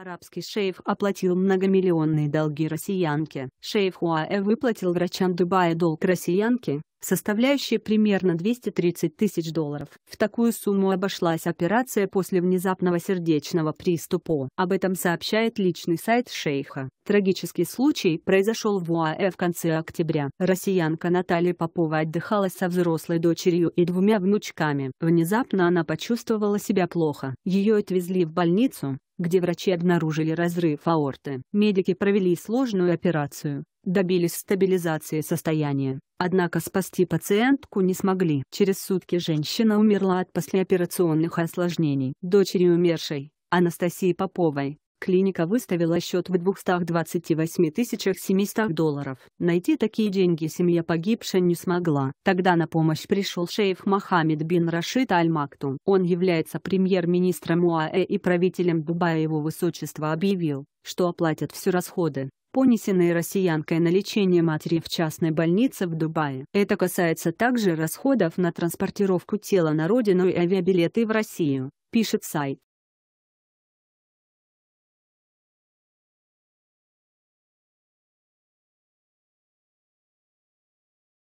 Арабский шейф оплатил многомиллионные долги россиянке. Шейф Хуае выплатил врачам Дубая долг россиянке, составляющий примерно 230 тысяч долларов. В такую сумму обошлась операция после внезапного сердечного приступа. Об этом сообщает личный сайт шейха. Трагический случай произошел в УАЭ в конце октября. Россиянка Наталья Попова отдыхала со взрослой дочерью и двумя внучками. Внезапно она почувствовала себя плохо. Ее отвезли в больницу, где врачи обнаружили разрыв аорты. Медики провели сложную операцию, добились стабилизации состояния, однако спасти пациентку не смогли. Через сутки женщина умерла от послеоперационных осложнений. Дочери умершей, Анастасии Поповой, Клиника выставила счет в 228 700 долларов. Найти такие деньги семья погибшей не смогла. Тогда на помощь пришел шейх Мохаммед бин Рашид Аль Мактум. Он является премьер-министром УАЭ и правителем Дубая его высочество объявил, что оплатят все расходы, понесенные россиянкой на лечение матери в частной больнице в Дубае. Это касается также расходов на транспортировку тела на родину и авиабилеты в Россию, пишет сайт.